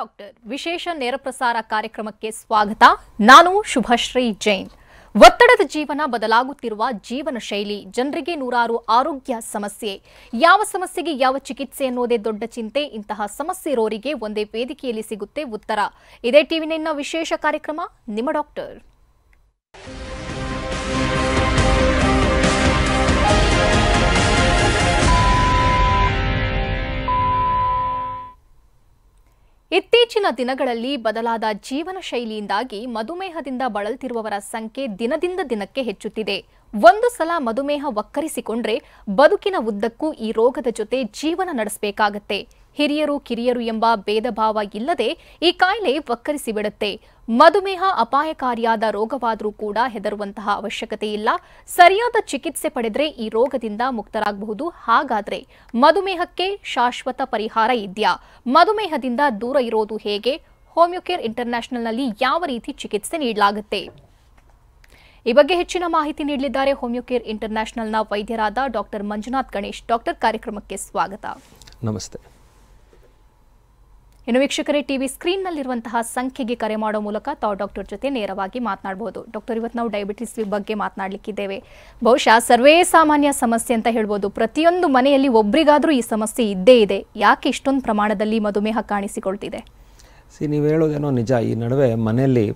doctor ವಿಶೇಷ ನೇರ ಪ್ರಸಾರ ಕಾರ್ಯಕ್ರಮಕ್ಕೆ ಸ್ವಾಗತ ನಾನು ಶುಭಶ್ರೀ ಜೈನ್ ಒತ್ತಡದ ಜೀವನ ಬದಲಾಗುತ್ತಿರುವ ಜೀವನ ಶೈಲಿ ಜನರಿಗೆ ನೂರಾರು ಆರೋಗ್ಯ ಸಮಸ್ಯೆ ಯಾವ ಸಮಸ್ಯೆಗೆ ಯಾವ ಚಿಕಿತ್ಸೆ ಅನ್ನೋದೇ ದೊಡ್ಡ ಚಿಂತೆ ಇಂತಹ ಸಮಸ್ಯೆ ಇರೋರಿಗೆ ಒಂದೇ ವೇದಿಕೆಯಲ್ಲಿ ಸಿಗುತ್ತೆ ಉತ್ತರ ಇದೇ ಟಿವಿ ವಿಶೇಷ ಕಾರ್ಯಕ್ರಮ ನಿಮ್ಮ ಡಾಕ್ಟರ್ ಇತ್ತೀಚಿನ ದಿನಗಳಲ್ಲಿ ಬದಲಾದ ಜೀವನ ಶೈಲಿಯಿಂದಾಗಿ ಮಧುಮೇಹದಿಂದ ಬಳಲ್ತಿರುವವರ ಸಂಖ್ಯೆ ದಿನದಿಂದ ದಿನಕ್ಕೆ ಹೆಚ್ಚುತ್ತಿದೆ ಒಂದು ಸಲ ಮಧುಮೇಹ ಒಕ್ಕರಿಸಿಕೊಂಡ್ರೆ ಬದುಕಿನ ಉದ್ದಕ್ಕೂ ಈ ರೋಗದ ಜೊತೆ ಜೀವನ ನಡೆಸಬೇಕಾಗತ್ತೆ ಹಿರಿಯರು ಕಿರಿಯರು ಎಂಬ ಭೇದಭಾವ ಇಲ್ಲದೆ ಈ ಕಾಯಿಲೆ ಒಕ್ಕರಿಸಿಬಿಡುತ್ತೆ ಮಧುಮೇಹ ಅಪಾಯಕಾರಿಯಾದ ರೋಗವಾದರೂ ಕೂಡ ಹೆದರುವಂತಹ ಅವಶ್ಯಕತೆ ಇಲ್ಲ ಸರಿಯಾದ ಚಿಕಿತ್ಸೆ ಪಡೆದರೆ ಈ ರೋಗದಿಂದ ಮುಕ್ತರಾಗಬಹುದು ಹಾಗಾದರೆ ಮಧುಮೇಹಕ್ಕೆ ಶಾಶ್ವತ ಪರಿಹಾರ ಇದೆಯಾ ಮಧುಮೇಹದಿಂದ ದೂರ ಇರೋದು ಹೇಗೆ ಹೋಮಿಯೋಕೇರ್ ಇಂಟರ್ನ್ಯಾಷನಲ್ನಲ್ಲಿ ಯಾವ ರೀತಿ ಚಿಕಿತ್ಸೆ ನೀಡಲಾಗುತ್ತೆ ಈ ಬಗ್ಗೆ ಹೆಚ್ಚಿನ ಮಾಹಿತಿ ನೀಡಲಿದ್ದಾರೆ ಹೋಮಿಯೋಕೇರ್ ಇಂಟರ್ನ್ಯಾಷನಲ್ನ ವೈದ್ಯರಾದ ಡಾಕ್ಟರ್ ಮಂಜುನಾಥ್ ಗಣೇಶ್ ಡಾಕ್ಟರ್ ಕಾರ್ಯಕ್ರಮಕ್ಕೆ ಸ್ವಾಗತ ನಮಸ್ತೆ ಇನ್ನು ವೀಕ್ಷಕರೇ ಟಿವಿ ಸ್ಕ್ರೀನ್ನಲ್ಲಿರುವಂತಹ ಸಂಖ್ಯೆಗೆ ಕರೆ ಮಾಡೋ ಮೂಲಕ ತಾವು ಡಾಕ್ಟರ್ ಜೊತೆ ನೇರವಾಗಿ ಮಾತನಾಡಬಹುದು ಡಾಕ್ಟರ್ ಇವತ್ತು ನಾವು ಡಯಾಬಿಟಿಸ್ ಬಗ್ಗೆ ಮಾತನಾಡಲಿಕ್ಕಿದ್ದೇವೆ ಬಹುಶಃ ಸರ್ವೇ ಸಾಮಾನ್ಯ ಸಮಸ್ಯೆ ಅಂತ ಹೇಳ್ಬೋದು ಪ್ರತಿಯೊಂದು ಮನೆಯಲ್ಲಿ ಒಬ್ರಿಗಾದರೂ ಈ ಸಮಸ್ಯೆ ಇದ್ದೇ ಇದೆ ಯಾಕೆ ಇಷ್ಟೊಂದು ಪ್ರಮಾಣದಲ್ಲಿ ಮಧುಮೇಹ ಕಾಣಿಸಿಕೊಳ್ತಿದೆ ಸಿ ನೀವು ಹೇಳೋದೇನೋ ನಿಜ ಈ ನಡುವೆ ಮನೆಯಲ್ಲಿ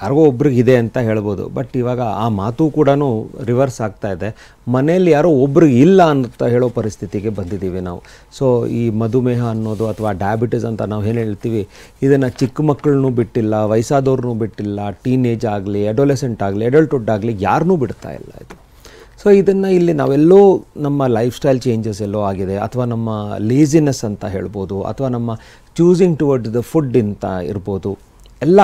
ಯಾರಿಗೋ ಇದೆ ಅಂತ ಹೇಳ್ಬೋದು ಬಟ್ ಇವಾಗ ಆ ಮಾತು ಕೂಡ ರಿವರ್ಸ್ ಆಗ್ತಾ ಇದೆ ಮನೆಯಲ್ಲಿ ಯಾರೋ ಒಬ್ರಿಗೆ ಇಲ್ಲ ಅಂತ ಹೇಳೋ ಪರಿಸ್ಥಿತಿಗೆ ಬಂದಿದ್ದೀವಿ ನಾವು ಸೊ ಈ ಮಧುಮೇಹ ಅನ್ನೋದು ಅಥವಾ ಡಯಾಬಿಟಿಸ್ ಅಂತ ನಾವು ಏನು ಹೇಳ್ತೀವಿ ಇದನ್ನು ಚಿಕ್ಕ ಮಕ್ಕಳನ್ನೂ ಬಿಟ್ಟಿಲ್ಲ ವಯಸ್ಸಾದವ್ರನ್ನೂ ಬಿಟ್ಟಿಲ್ಲ ಟೀನೇಜ್ ಆಗಲಿ ಅಡೋಲೆಸೆಂಟ್ ಆಗಲಿ ಅಡಲ್ಟ್ಹುಡ್ ಆಗಲಿ ಯಾರನ್ನೂ ಬಿಡ್ತಾ ಇಲ್ಲ ಇದು ಸೊ ಇದನ್ನು ಇಲ್ಲಿ ನಾವೆಲ್ಲೋ ನಮ್ಮ ಲೈಫ್ ಸ್ಟೈಲ್ ಚೇಂಜಸ್ ಎಲ್ಲೋ ಆಗಿದೆ ಅಥವಾ ನಮ್ಮ ಲೇಝಿನೆಸ್ ಅಂತ ಹೇಳ್ಬೋದು ಅಥವಾ ನಮ್ಮ ಚೂಸಿಂಗ್ ಟುವರ್ಡ್ಸ್ ದ ಫುಡ್ ಅಂತ ಇರ್ಬೋದು ಎಲ್ಲ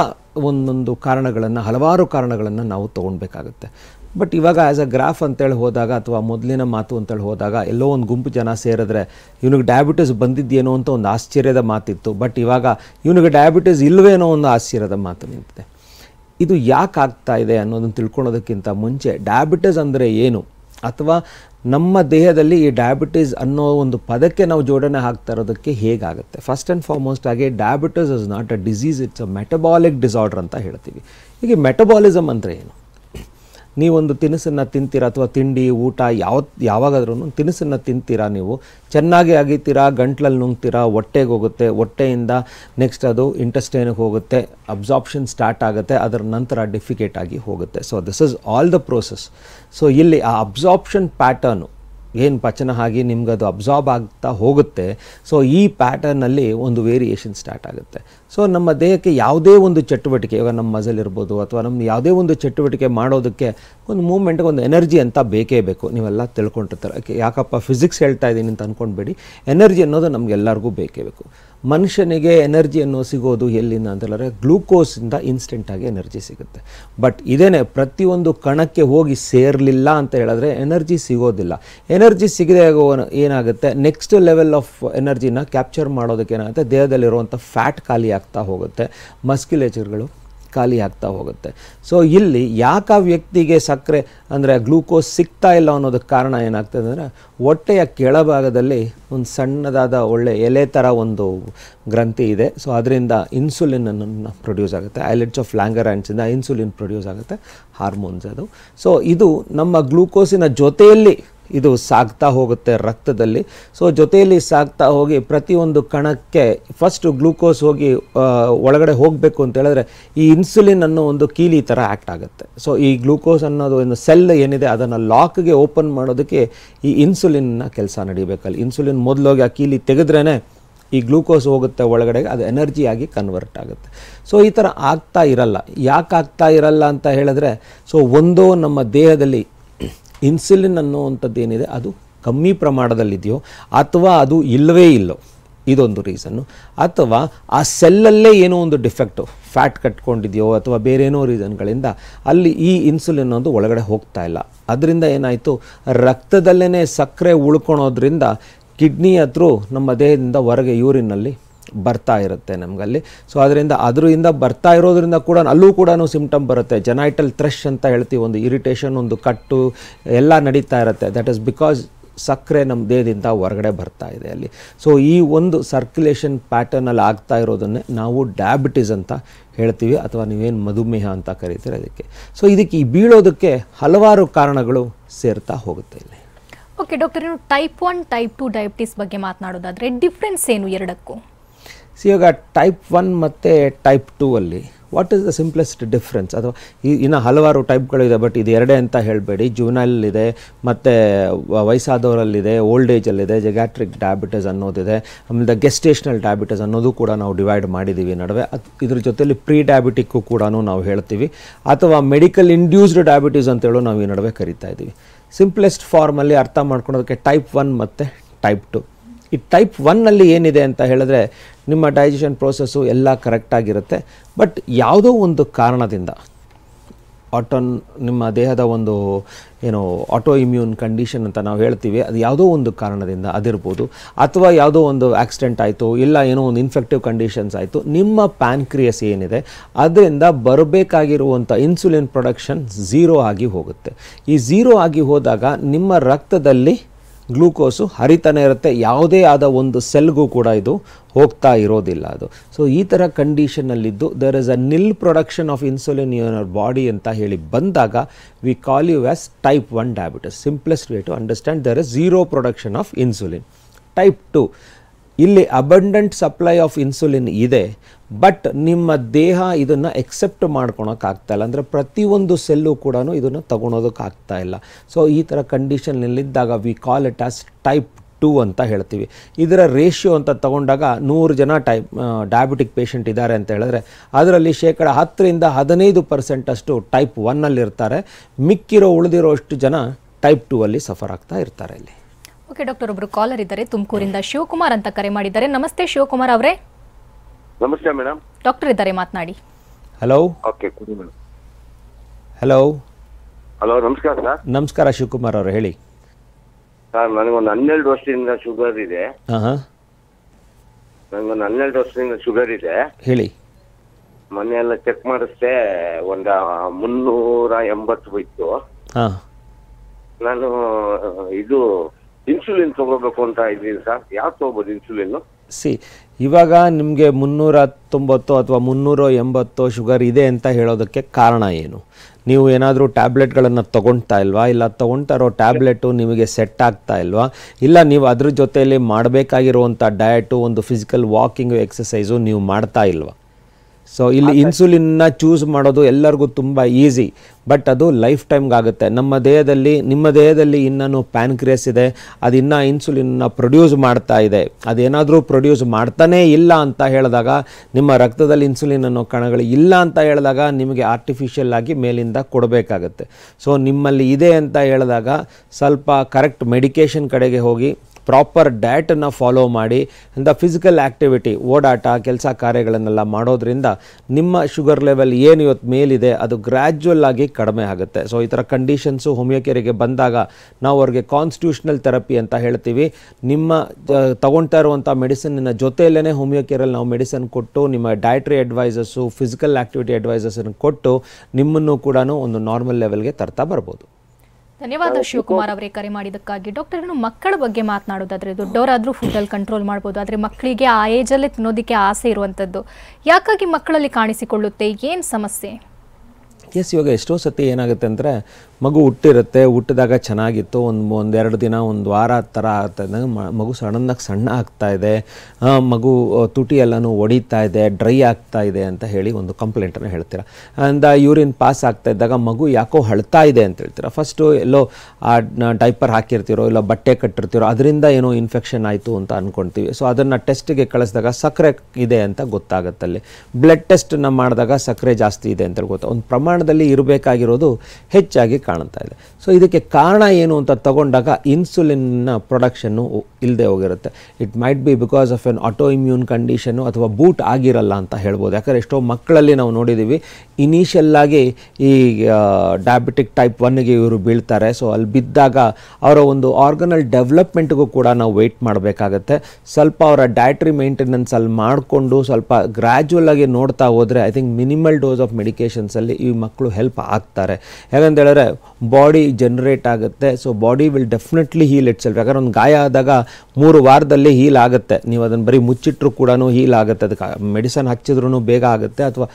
ಒಂದೊಂದು ಕಾರಣಗಳನ್ನು ಹಲವಾರು ಕಾರಣಗಳನ್ನು ನಾವು ತೊಗೊಳ್ಬೇಕಾಗುತ್ತೆ ಬಟ್ ಇವಾಗ ಆ್ಯಸ್ ಅ ಗ್ರಾಫ್ ಅಂತೇಳಿ ಹೋದಾಗ ಅಥವಾ ಮೊದಲಿನ ಮಾತು ಅಂತೇಳಿ ಹೋದಾಗ ಎಲ್ಲೋ ಒಂದು ಗುಂಪು ಜನ ಸೇರಿದ್ರೆ ಇವನಿಗೆ ಡಯಾಬಿಟಿಸ್ ಬಂದಿದ್ದೇನೋ ಅಂತ ಒಂದು ಆಶ್ಚರ್ಯದ ಮಾತಿತ್ತು ಬಟ್ ಇವಾಗ ಇವನಿಗೆ ಡಯಾಬಿಟಿಸ್ ಇಲ್ಲವೇನೋ ಒಂದು ಆಶ್ಚರ್ಯದ ಮಾತು ನಿಂತಿದೆ ಇದು ಯಾಕೆ ಆಗ್ತಾ ಇದೆ ಅನ್ನೋದನ್ನು ತಿಳ್ಕೊಳ್ಳೋದಕ್ಕಿಂತ ಮುಂಚೆ ಡಯಾಬಿಟಿಸ್ ಅಂದರೆ ಏನು ಅಥವಾ ನಮ್ಮ ದೇಹದಲ್ಲಿ ಈ ಡಯಾಬಿಟೀಸ್ ಅನ್ನೋ ಒಂದು ಪದಕ್ಕೆ ನಾವು ಜೋಡಣೆ ಹಾಕ್ತಾ ಇರೋದಕ್ಕೆ ಹೇಗಾಗುತ್ತೆ ಫಸ್ಟ್ ಆ್ಯಂಡ್ ಫಾರ್ಮೋಸ್ಟ್ ಆಗಿ diabetes is not a disease it's a metabolic disorder ಅಂತ ಹೇಳ್ತೀವಿ ಹೀಗೆ ಮೆಟಬಾಲಿಸಮ್ ಅಂದರೆ ಏನು ನೀವೊಂದು ತಿನಿಸನ್ನು ತಿಂತೀರಾ ಅಥವಾ ತಿಂಡಿ ಊಟ ಯಾವ ಯಾವಾಗಾದ್ರೂ ತಿನಿಸನ್ನು ತಿಂತೀರಾ ನೀವು ಚೆನ್ನಾಗಿ ಅಗೀತೀರಾ ಗಂಟ್ಲಲ್ಲಿ ನುಂಗ್ತೀರಾ ಹೊಟ್ಟೆಗೆ ಹೋಗುತ್ತೆ ಹೊಟ್ಟೆಯಿಂದ ನೆಕ್ಸ್ಟ್ ಅದು ಇಂಟೆಸ್ಟೈನಿಗೆ ಹೋಗುತ್ತೆ ಅಬ್ಸಾರ್ಪ್ಷನ್ ಸ್ಟಾರ್ಟ್ ಆಗುತ್ತೆ ಅದರ ನಂತರ ಡಿಫಿಕೇಟ್ ಆಗಿ ಹೋಗುತ್ತೆ so this is all the process so ಇಲ್ಲಿ ಆ ಅಬ್ಸಾರ್ಪ್ಷನ್ ಪ್ಯಾಟರ್ನು ಏನು ಪಚನ ಆಗಿ ನಿಮ್ಗೆ ಅದು ಅಬ್ಸಾರ್ಬ್ ಆಗ್ತಾ ಹೋಗುತ್ತೆ ಸೊ ಈ ಪ್ಯಾಟರ್ನಲ್ಲಿ ಒಂದು ವೇರಿಯೇಷನ್ ಸ್ಟಾರ್ಟ್ ಆಗುತ್ತೆ ಸೊ ನಮ್ಮ ದೇಹಕ್ಕೆ ಯಾವುದೇ ಒಂದು ಚಟುವಟಿಕೆ ಇವಾಗ ನಮ್ಮ ಮಜಲ್ ಇರ್ಬೋದು ಅಥವಾ ನಮ್ಮ ಯಾವುದೇ ಒಂದು ಚಟುವಟಿಕೆ ಮಾಡೋದಕ್ಕೆ ಒಂದು ಮೂಮೆಂಟ್ಗೆ ಒಂದು ಎನರ್ಜಿ ಅಂತ ಬೇಕೇ ಬೇಕು ನೀವೆಲ್ಲ ತಿಳ್ಕೊಂಡಿರ್ತಾರೆ ಯಾಕಪ್ಪ ಫಿಸಿಕ್ಸ್ ಹೇಳ್ತಾ ಇದ್ದೀನಿ ಅಂತ ಅಂದ್ಕೊಂಡ್ಬೇಡಿ ಎನರ್ಜಿ ಅನ್ನೋದು ನಮಗೆಲ್ಲರಿಗೂ ಬೇಕೇ ಬೇಕು ಮನುಷ್ಯನಿಗೆ ಎನರ್ಜಿ ಅನ್ನೋ ಸಿಗೋದು ಎಲ್ಲಿಂದ ಅಂತೇಳಿದ್ರೆ ಗ್ಲೂಕೋಸಿಂದ ಇನ್ಸ್ಟೆಂಟಾಗಿ ಎನರ್ಜಿ ಸಿಗುತ್ತೆ ಬಟ್ ಇದೇ ಪ್ರತಿಯೊಂದು ಕಣಕ್ಕೆ ಹೋಗಿ ಸೇರಲಿಲ್ಲ ಅಂತ ಹೇಳಿದ್ರೆ ಎನರ್ಜಿ ಸಿಗೋದಿಲ್ಲ ಎನರ್ಜಿ ಸಿಗದೆ ಏನಾಗುತ್ತೆ ನೆಕ್ಸ್ಟ್ ಲೆವೆಲ್ ಆಫ್ ಎನರ್ಜಿನ ಕ್ಯಾಪ್ಚರ್ ಮಾಡೋದಕ್ಕೆ ಏನಾಗುತ್ತೆ ದೇಹದಲ್ಲಿರುವಂಥ ಫ್ಯಾಟ್ ಖಾಲಿ ಆಗ್ತಾ ಹೋಗುತ್ತೆ ಮಸ್ಕ್ಯುಲೇಚರ್ಗಳು ಖಾಲಿ ಆಗ್ತಾ ಹೋಗುತ್ತೆ ಸೊ ಇಲ್ಲಿ ಯಾಕೆ ಆ ವ್ಯಕ್ತಿಗೆ ಸಕ್ಕರೆ ಅಂದರೆ ಗ್ಲೂಕೋಸ್ ಸಿಗ್ತಾ ಇಲ್ಲ ಅನ್ನೋದಕ್ಕೆ ಕಾರಣ ಏನಾಗ್ತದೆ ಅಂದರೆ ಹೊಟ್ಟೆಯ ಕೆಳಭಾಗದಲ್ಲಿ ಒಂದು ಸಣ್ಣದಾದ ಒಳ್ಳೆ ಎಲೆ ಥರ ಒಂದು ಗ್ರಂಥಿ ಇದೆ ಸೊ ಅದರಿಂದ ಇನ್ಸುಲಿನ್ ಅನ್ನು ಪ್ರೊಡ್ಯೂಸ್ ಆಗುತ್ತೆ ಐಲೆಟ್ಸ್ ಆಫ್ ಲ್ಯಾಂಗರ್ಯಾಂಡ್ಸಿಂದ ಇನ್ಸುಲಿನ್ ಪ್ರೊಡ್ಯೂಸ್ ಆಗುತ್ತೆ ಹಾರ್ಮೋನ್ಸ್ ಅದು ಸೊ ಇದು ನಮ್ಮ ಗ್ಲೂಕೋಸಿನ ಜೊತೆಯಲ್ಲಿ ಇದು ಸಾಗ್ತಾ ಹೋಗುತ್ತೆ ರಕ್ತದಲ್ಲಿ ಸೊ ಜೊತೆಯಲ್ಲಿ ಸಾಗ್ತಾ ಹೋಗಿ ಪ್ರತಿಯೊಂದು ಕಣಕ್ಕೆ ಫಸ್ಟು ಗ್ಲೂಕೋಸ್ ಹೋಗಿ ಒಳಗಡೆ ಹೋಗಬೇಕು ಅಂತ ಹೇಳಿದ್ರೆ ಈ ಇನ್ಸುಲಿನ್ ಅನ್ನೋ ಒಂದು ಕೀಲಿ ಥರ ಆ್ಯಕ್ಟ್ ಆಗುತ್ತೆ ಸೊ ಈ ಗ್ಲೂಕೋಸ್ ಅನ್ನೋದು ಒಂದು ಸೆಲ್ ಏನಿದೆ ಅದನ್ನು ಲಾಕ್ಗೆ ಓಪನ್ ಮಾಡೋದಕ್ಕೆ ಈ ಇನ್ಸುಲಿನ್ನ ಕೆಲಸ ನಡೀಬೇಕಲ್ಲಿ ಇನ್ಸುಲಿನ್ ಮೊದಲೋಗಿ ಆ ಕೀಲಿ ತೆಗೆದ್ರೇ ಈ ಗ್ಲೂಕೋಸ್ ಹೋಗುತ್ತೆ ಒಳಗಡೆ ಅದು ಎನರ್ಜಿಯಾಗಿ ಕನ್ವರ್ಟ್ ಆಗುತ್ತೆ ಸೊ ಈ ಥರ ಆಗ್ತಾ ಇರಲ್ಲ ಯಾಕೆ ಆಗ್ತಾ ಇರಲ್ಲ ಅಂತ ಹೇಳಿದ್ರೆ ಸೊ ಒಂದೋ ನಮ್ಮ ದೇಹದಲ್ಲಿ ಇನ್ಸುಲಿನ್ ಅನ್ನುವಂಥದ್ದು ಏನಿದೆ ಅದು ಕಮ್ಮಿ ಪ್ರಮಾಣದಲ್ಲಿದೆಯೋ ಅಥವಾ ಅದು ಇಲ್ಲವೇ ಇಲ್ಲೋ ಇದೊಂದು ರೀಸನ್ನು ಅಥವಾ ಆ ಸೆಲ್ಲಲ್ಲೇ ಏನೋ ಒಂದು ಡಿಫೆಕ್ಟು ಫ್ಯಾಟ್ ಕಟ್ಕೊಂಡಿದೆಯೋ ಅಥವಾ ಬೇರೇನೋ ರೀಸನ್ಗಳಿಂದ ಅಲ್ಲಿ ಈ ಇನ್ಸುಲಿನ್ ಒಂದು ಒಳಗಡೆ ಹೋಗ್ತಾ ಇಲ್ಲ ಅದರಿಂದ ಏನಾಯಿತು ರಕ್ತದಲ್ಲೇ ಸಕ್ಕರೆ ಉಳ್ಕೊಳೋದ್ರಿಂದ ಕಿಡ್ನಿ ಹತ್ರ ನಮ್ಮ ದೇಹದಿಂದ ಹೊರಗೆ ಯೂರಿನಲ್ಲಿ ಬರ್ತಾ ಇರುತ್ತೆ ನಮಗಲ್ಲಿ ಸೊ ಅದರಿಂದ ಅದರಿಂದ ಬರ್ತಾ ಇರೋದ್ರಿಂದ ಕೂಡ ಅಲ್ಲೂ ಕೂಡ ಸಿಮ್ಟಮ್ ಬರುತ್ತೆ ಜನೈಟಲ್ ಥ್ರೆಶ್ ಅಂತ ಹೇಳ್ತೀವಿ ಒಂದು ಇರಿಟೇಷನ್ ಒಂದು ಕಟ್ಟು ಎಲ್ಲ ನಡೀತಾ ಇರುತ್ತೆ ದಟ್ ಇಸ್ ಬಿಕಾಸ್ ಸಕ್ಕರೆ ನಮ್ಮ ದೇಹದಿಂದ ಹೊರಗಡೆ ಬರ್ತಾ ಇದೆ ಅಲ್ಲಿ ಸೊ ಈ ಒಂದು ಸರ್ಕ್ಯುಲೇಷನ್ ಪ್ಯಾಟರ್ನಲ್ಲಿ ಆಗ್ತಾ ಇರೋದನ್ನೇ ನಾವು ಡಯಾಬಿಟಿಸ್ ಅಂತ ಹೇಳ್ತೀವಿ ಅಥವಾ ನೀವೇನು ಮಧುಮೇಹ ಅಂತ ಕರಿತೀರ ಅದಕ್ಕೆ ಸೊ ಇದಕ್ಕೆ ಈ ಬೀಳೋದಕ್ಕೆ ಹಲವಾರು ಕಾರಣಗಳು ಸೇರ್ತಾ ಹೋಗುತ್ತೆ ಇಲ್ಲಿ okay doctor type one type two diabetes ಬಗ್ಗೆ ಮಾತನಾಡೋದಾದರೆ ಡಿಫ್ರೆನ್ಸ್ ಏನು ಎರಡಕ್ಕೂ ಸಿ ಇವಾಗ ಟೈಪ್ ಒನ್ ಮತ್ತು ಟೈಪ್ ಟೂ ಅಲ್ಲಿ what is the simplest difference ಅಥವಾ ಈ ಇನ್ನು ಹಲವಾರು ಟೈಪ್ಗಳಿದೆ ಬಟ್ ಇದು ಎರಡೇ ಅಂತ ಹೇಳಬೇಡಿ ಜೂನಲ್ಲಿದೆ ಮತ್ತು ವಯಸ್ಸಾದವರಲ್ಲಿದೆ ಓಲ್ಡ್ ಏಜಲ್ಲಿದೆ ಜೆಗ್ಯಾಟ್ರಿಕ್ ಡಯಾಬಿಟಿಸ್ ಅನ್ನೋದಿದೆ ಆಮೇಲೆ ಗೆಸ್ಟೇಷನಲ್ ಡಯಾಬಿಟಿಸ್ ಅನ್ನೋದು ಕೂಡ ನಾವು ಡಿವೈಡ್ ಮಾಡಿದ್ದೀವಿ ನಡುವೆ ಅದು ಇದ್ರ ಜೊತೆಯಲ್ಲಿ ಪ್ರೀ ಡಯಾಬಿಟಿಕ್ಕು ಕೂಡ ನಾವು ಹೇಳ್ತೀವಿ ಅಥವಾ ಮೆಡಿಕಲ್ ಇಂಡ್ಯೂಸ್ಡ್ ಡಯಾಬಿಟೀಸ್ ಅಂತೇಳು ನಾವು ಈ ನಡುವೆ ಕರಿತಾ ಇದ್ದೀವಿ ಸಿಂಪ್ಲೆಸ್ಟ್ ಫಾರ್ಮಲ್ಲಿ ಅರ್ಥ ಮಾಡ್ಕೊಳೋದಕ್ಕೆ ಟೈಪ್ ಒನ್ ಮತ್ತು ಟೈಪ್ ಟು ಈ ಟೈಪ್ ಒನ್ನಲ್ಲಿ ಏನಿದೆ ಅಂತ ಹೇಳಿದ್ರೆ ನಿಮ್ಮ ಡೈಜೆಷನ್ ಪ್ರೋಸೆಸ್ಸು ಎಲ್ಲ ಕರೆಕ್ಟಾಗಿರುತ್ತೆ ಬಟ್ ಯಾವುದೋ ಒಂದು ಕಾರಣದಿಂದ ಆಟೋನ್ ನಿಮ್ಮ ದೇಹದ ಒಂದು ಏನು ಆಟೋ ಇಮ್ಯೂನ್ ಕಂಡೀಷನ್ ಅಂತ ನಾವು ಹೇಳ್ತೀವಿ ಅದು ಯಾವುದೋ ಒಂದು ಕಾರಣದಿಂದ ಅದಿರ್ಬೋದು ಅಥವಾ ಯಾವುದೋ ಒಂದು ಆಕ್ಸಿಡೆಂಟ್ ಆಯಿತು ಇಲ್ಲ ಏನೋ ಒಂದು ಇನ್ಫೆಕ್ಟಿವ್ ಕಂಡೀಷನ್ಸ್ ಆಯಿತು ನಿಮ್ಮ ಪ್ಯಾನ್ಕ್ರಿಯಸ್ ಏನಿದೆ ಅದರಿಂದ ಬರಬೇಕಾಗಿರುವಂಥ ಇನ್ಸುಲಿನ್ ಪ್ರೊಡಕ್ಷನ್ ಝೀರೋ ಆಗಿ ಹೋಗುತ್ತೆ ಈ ಝೀರೋ ಆಗಿ ಹೋದಾಗ ನಿಮ್ಮ ರಕ್ತದಲ್ಲಿ ಗ್ಲೂಕೋಸು ಹರಿತಾನೆ ಇರುತ್ತೆ ಯಾವುದೇ ಆದ ಒಂದು ಸೆಲ್ಗೂ ಕೂಡ ಇದು ಹೋಗ್ತಾ ಇರೋದಿಲ್ಲ ಅದು ಸೊ ಈ ಥರ ಕಂಡೀಷನಲ್ಲಿದ್ದು there is a nil production of insulin in our body ಅಂತ ಹೇಳಿ ಬಂದಾಗ we call you was type one diabetes simplest way to understand there is zero production of insulin type two ಇಲ್ಲಿ ಅಬಂಡೆಂಟ್ ಸಪ್ಲೈ ಆಫ್ ಇನ್ಸುಲಿನ್ ಇದೆ but ನಿಮ್ಮ ದೇಹ ಇದನ್ನು accept ಮಾಡ್ಕೊಳಕ್ಕಾಗ್ತಾ ಇಲ್ಲ ಅಂದರೆ ಪ್ರತಿಯೊಂದು ಸೆಲ್ಲು ಕೂಡ ಇದನ್ನು ತಗೊಳೋದಕ್ಕಾಗ್ತಾ ಇಲ್ಲ ಸೊ ಈ ಥರ ಕಂಡೀಷನ್ನಲ್ಲಿದ್ದಾಗ we call it as type two ಅಂತ ಹೇಳ್ತೀವಿ ಇದರ ರೇಷಿಯೋ ಅಂತ ತಗೊಂಡಾಗ ನೂರು ಜನ ಟೈಪ್ ಡಯಾಬಿಟಿಕ್ ಪೇಷಂಟ್ ಇದ್ದಾರೆ ಅಂತ ಹೇಳಿದ್ರೆ ಅದರಲ್ಲಿ ಶೇಕಡ ಹತ್ತರಿಂದ ಹದಿನೈದು ಪರ್ಸೆಂಟಷ್ಟು ಟೈಪ್ ಒನ್ನಲ್ಲಿರ್ತಾರೆ ಮಿಕ್ಕಿರೋ ಉಳಿದಿರೋ ಅಷ್ಟು ಜನ ಟೈಪ್ ಟೂ ಅಲ್ಲಿ ಸಫರ್ ಆಗ್ತಾ ಇರ್ತಾರೆ ಇಲ್ಲಿ ಓಕೆ ಡಾಕ್ಟರ್ ಒಬ್ಬರು ಕಾಲರ್ ಇದ್ದಾರೆ ತುಮಕೂರಿಂದ ಶಿವಕುಮಾರ್ ಅಂತ ಕರೆ ಮಾಡಿದ್ದಾರೆ ನಮಸ್ತೆ ಶಿವಕುಮಾರ್ ಅವರೇ ನಮಸ್ತೆ ಮೇಡಮ್ ಡಾಕ್ಟರ್ ಇದ್ದಾರೆ ಮಾತನಾಡಿ ಹಲೋ ಹಲೋ ಹಲೋ ನಮಸ್ಕಾರ ಸರ್ ನಮಸ್ಕಾರ ಶಿವಕುಮಾರ್ ಅವರು ಹೇಳಿ ಸರ್ ನನಗೊಂದು ಹನ್ನೆರಡು ವರ್ಷದಿಂದ ಶುಗರ್ ಇದೆ ನನಗೊಂದು ಹನ್ನೆರಡು ವರ್ಷದಿಂದ ಶುಗರ್ ಇದೆ ಹೇಳಿ ಮೊನ್ನೆ ಎಲ್ಲ ಚೆಕ್ ಮಾಡಿಸ್ದೆ ಒಂದು ಮುನ್ನೂರ ಎಂಬತ್ತು ಇತ್ತು ನಾನು ಇದು ಇನ್ಸುಲಿನ್ ತಗೋಬೇಕು ಅಂತ ಇದ್ದೀನಿ ಸರ್ ಯಾವ್ದು ತಗೋಬೋದು ಇನ್ಸುಲಿನ್ ಸಿ ಇವಾಗ ನಿಮಗೆ ಮುನ್ನೂರ ಹತ್ತೊಂಬತ್ತು ಅಥವಾ ಮುನ್ನೂರ ಎಂಬತ್ತು ಶುಗರ್ ಇದೆ ಅಂತ ಹೇಳೋದಕ್ಕೆ ಕಾರಣ ಏನು ನೀವು ಏನಾದರೂ ಟ್ಯಾಬ್ಲೆಟ್ಗಳನ್ನು ತೊಗೊಳ್ತಾ ಇಲ್ವಾ ಇಲ್ಲ ತೊಗೊಳ್ತಾ ಇರೋ ಟ್ಯಾಬ್ಲೆಟು ನಿಮಗೆ ಸೆಟ್ ಆಗ್ತಾ ಇಲ್ವಾ ಇಲ್ಲ ನೀವು ಅದ್ರ ಜೊತೆಯಲ್ಲಿ ಮಾಡಬೇಕಾಗಿರುವಂಥ ಡಯಟು ಒಂದು ಫಿಸಿಕಲ್ ವಾಕಿಂಗ್ ಎಕ್ಸಸೈಸು ನೀವು ಮಾಡ್ತಾ ಇಲ್ವಾ ಸೊ ಇಲ್ಲಿ ಇನ್ಸುಲಿನ್ನ ಚೂಸ್ ಮಾಡೋದು ಎಲ್ಲರಿಗೂ ತುಂಬ ಈಸಿ ಬಟ್ ಅದು ಲೈಫ್ ಆಗುತ್ತೆ ನಮ್ಮ ದೇಹದಲ್ಲಿ ನಿಮ್ಮ ದೇಹದಲ್ಲಿ ಇನ್ನೂ ಪ್ಯಾನ್ಕ್ರಿಯಸ್ ಇದೆ ಅದು ಇನ್ನೂ ಇನ್ಸುಲಿನ್ನ ಪ್ರೊಡ್ಯೂಸ್ ಮಾಡ್ತಾ ಇದೆ ಅದೇನಾದರೂ ಪ್ರೊಡ್ಯೂಸ್ ಮಾಡ್ತಾನೇ ಇಲ್ಲ ಅಂತ ಹೇಳಿದಾಗ ನಿಮ್ಮ ರಕ್ತದಲ್ಲಿ ಇನ್ಸುಲಿನ್ ಅನ್ನೋ ಕಣಗಳು ಇಲ್ಲ ಅಂತ ಹೇಳಿದಾಗ ನಿಮಗೆ ಆರ್ಟಿಫಿಷಿಯಲ್ ಆಗಿ ಮೇಲಿಂದ ಕೊಡಬೇಕಾಗತ್ತೆ ಸೊ ನಿಮ್ಮಲ್ಲಿ ಇದೆ ಅಂತ ಹೇಳಿದಾಗ ಸ್ವಲ್ಪ ಕರೆಕ್ಟ್ ಮೆಡಿಕೇಷನ್ ಕಡೆಗೆ ಹೋಗಿ ಪ್ರಾಪರ್ ಡಯಟನ್ನು ಫಾಲೋ ಮಾಡಿ ಇಂಥ ಫಿಸಿಕಲ್ ಆ್ಯಕ್ಟಿವಿಟಿ ಓಡಾಟ ಕೆಲಸ ಕಾರ್ಯಗಳನ್ನೆಲ್ಲ ಮಾಡೋದ್ರಿಂದ ನಿಮ್ಮ ಶುಗರ್ ಲೆವೆಲ್ ಏನು ಇವತ್ತು ಮೇಲಿದೆ ಅದು ಗ್ರ್ಯಾಜುವಲ್ ಆಗಿ ಕಡಿಮೆ ಆಗುತ್ತೆ ಸೊ ಈ ಥರ ಕಂಡೀಷನ್ಸು ಹೋಮಿಯೋಕೆರಿಗೆ ಬಂದಾಗ ನಾವು ಅವ್ರಿಗೆ ಕಾನ್ಸ್ಟಿಟ್ಯೂಷನಲ್ ಥೆರಪಿ ಅಂತ ಹೇಳ್ತೀವಿ ನಿಮ್ಮ ತಗೊಳ್ತಾ ಇರುವಂಥ ಮೆಡಿಸಿನ್ನ ಜೊತೆಯಲ್ಲೇ ಹೋಮಿಯೋಕೆರಲ್ಲಿ ನಾವು ಮೆಡಿಸಿನ್ ಕೊಟ್ಟು ನಿಮ್ಮ ಡಯಟ್ರಿ ಅಡ್ವೈಸಸ್ಸು ಫಿಸಿಕಲ್ ಆ್ಯಕ್ಟಿವಿಟಿ ಅಡ್ವೈಸಸ್ಸನ್ನು ಕೊಟ್ಟು ನಿಮ್ಮನ್ನು ಕೂಡ ಒಂದು ನಾರ್ಮಲ್ ಲೆವೆಲ್ಗೆ ತರ್ತಾ ಬರ್ಬೋದು ಧನ್ಯವಾದ ಶಿವಕುಮಾರ್ ಅವರೇ ಕರೆ ಮಾಡಿದಕ್ಕಾಗಿ ಡಾಕ್ಟರ್ ಮಕ್ಕಳ ಬಗ್ಗೆ ಮಾತನಾಡೋದಾದ್ರೆ ದೊಡ್ಡವರಾದ್ರೂ ಅಲ್ಲಿ ಕಂಟ್ರೋಲ್ ಮಾಡಬಹುದು ಆದ್ರೆ ಮಕ್ಕಳಿಗೆ ಆ ಅಲ್ಲಿ ತಿನ್ನೋದಕ್ಕೆ ಆಸೆ ಇರುವಂತದ್ದು ಯಾಕಾಗಿ ಮಕ್ಕಳಲ್ಲಿ ಕಾಣಿಸಿಕೊಳ್ಳುತ್ತೆ ಏನ್ ಸಮಸ್ಯೆ ಎಸ್ ಇವಾಗ ಎಷ್ಟೋ ಸತಿ ಏನಾಗುತ್ತೆ ಅಂದರೆ ಮಗು ಹುಟ್ಟಿರುತ್ತೆ ಹುಟ್ಟಿದಾಗ ಚೆನ್ನಾಗಿತ್ತು ಒಂದು ಒಂದೆರಡು ದಿನ ಒಂದು ವಾರ ಆ ಥರ ಆಗ್ತಾಯಿದ್ದಾಗ ಮಗು ಸಡನ್ನಾಗಿ ಸಣ್ಣ ಆಗ್ತಾ ಇದೆ ಮಗು ತುಟಿ ಎಲ್ಲನೂ ಒಡಿತಾ ಇದೆ ಡ್ರೈ ಆಗ್ತಾ ಇದೆ ಅಂತ ಹೇಳಿ ಒಂದು ಕಂಪ್ಲೇಂಟನ್ನು ಹೇಳ್ತೀರ ಅಂದ ಯೂರಿನ್ ಪಾಸ್ ಆಗ್ತಾ ಇದ್ದಾಗ ಮಗು ಯಾಕೋ ಹಳ್ತಾ ಇದೆ ಅಂತ ಹೇಳ್ತೀರ ಫಸ್ಟು ಎಲ್ಲೋ ಆ ಡೈಪರ್ ಹಾಕಿರ್ತೀರೋ ಇಲ್ಲ ಬಟ್ಟೆ ಕಟ್ಟಿರ್ತಿರೋ ಅದರಿಂದ ಏನೋ ಇನ್ಫೆಕ್ಷನ್ ಆಯಿತು ಅಂತ ಅಂದ್ಕೊಳ್ತೀವಿ ಸೊ ಅದನ್ನು ಟೆಸ್ಟಿಗೆ ಕಳಿಸಿದಾಗ ಸಕ್ಕರೆ ಇದೆ ಅಂತ ಗೊತ್ತಾಗುತ್ತಲ್ಲಿ ಬ್ಲಡ್ ಟೆಸ್ಟನ್ನು ಮಾಡಿದಾಗ ಸಕ್ಕರೆ ಜಾಸ್ತಿ ಇದೆ ಅಂತ ಗೊತ್ತ ಒಂದು ಪ್ರಮಾಣದಲ್ಲಿ ಇರಬೇಕಾಗಿರೋದು ಹೆಚ್ಚಾಗಿ ಕಾಣ್ತಾ ಇದೆ ಸೊ ಇದಕ್ಕೆ ಕಾರಣ ಏನು ಅಂತ ತಗೊಂಡಾಗ ಇನ್ಸುಲಿನ್ನ ಪ್ರೊಡಕ್ಷನ್ನು ಇಲ್ಲದೆ ಹೋಗಿರುತ್ತೆ it might be because of an autoimmune condition ಅಥವಾ ಬೂಟ್ ಆಗಿರಲ್ಲ ಅಂತ ಹೇಳ್ಬೋದು ಯಾಕಂದರೆ ಎಷ್ಟೋ ಮಕ್ಕಳಲ್ಲಿ ನಾವು ನೋಡಿದ್ದೀವಿ ಇನಿಷಿಯಲ್ಲಾಗಿ ಈ ಡಯಾಬಿಟಿಕ್ ಟೈಪ್ ಒನ್ಗೆ ಇವರು ಬೀಳ್ತಾರೆ ಸೊ ಅಲ್ಲಿ ಬಿದ್ದಾಗ ಅವರ ಒಂದು ಆರ್ಗನಲ್ ಡೆವಲಪ್ಮೆಂಟ್ಗೂ ಕೂಡ ನಾವು ವೆಯ್ಟ್ ಮಾಡಬೇಕಾಗತ್ತೆ ಸ್ವಲ್ಪ ಅವರ ಡಯಟ್ರಿ ಮೇಂಟೆನೆನ್ಸ್ ಅಲ್ಲಿ ಮಾಡಿಕೊಂಡು ಸ್ವಲ್ಪ ಗ್ರ್ಯಾಜುವಲ್ ಆಗಿ ನೋಡ್ತಾ ಹೋದರೆ I think minimal dose of ಮೆಡಿಕೇಶನ್ಸಲ್ಲಿ ಈ ಮಕ್ಕಳು ಹೆಲ್ಪ್ ಆಗ್ತಾರೆ ಯಾಕಂತ ಬಾಡಿ ಜನರೇಟ್ ಆಗುತ್ತೆ so body will definitely heal itself ಯಾಕಂದ್ರೆ ಒಂದು ಗಾಯ ಆದಾಗ ಮೂರು ವಾರದಲ್ಲಿ ಹೀಲ್ ಆಗುತ್ತೆ ನೀವು ಅದನ್ನು ಬರೀ ಮುಚ್ಚಿಟ್ರೂ ಕೂಡ ಹೀಲ್ ಆಗುತ್ತೆ ಅದಕ್ಕೆ ಮೆಡಿಸನ್ ಹಚ್ಚಿದ್ರೂ ಬೇಗ ಆಗುತ್ತೆ ಅಥವಾ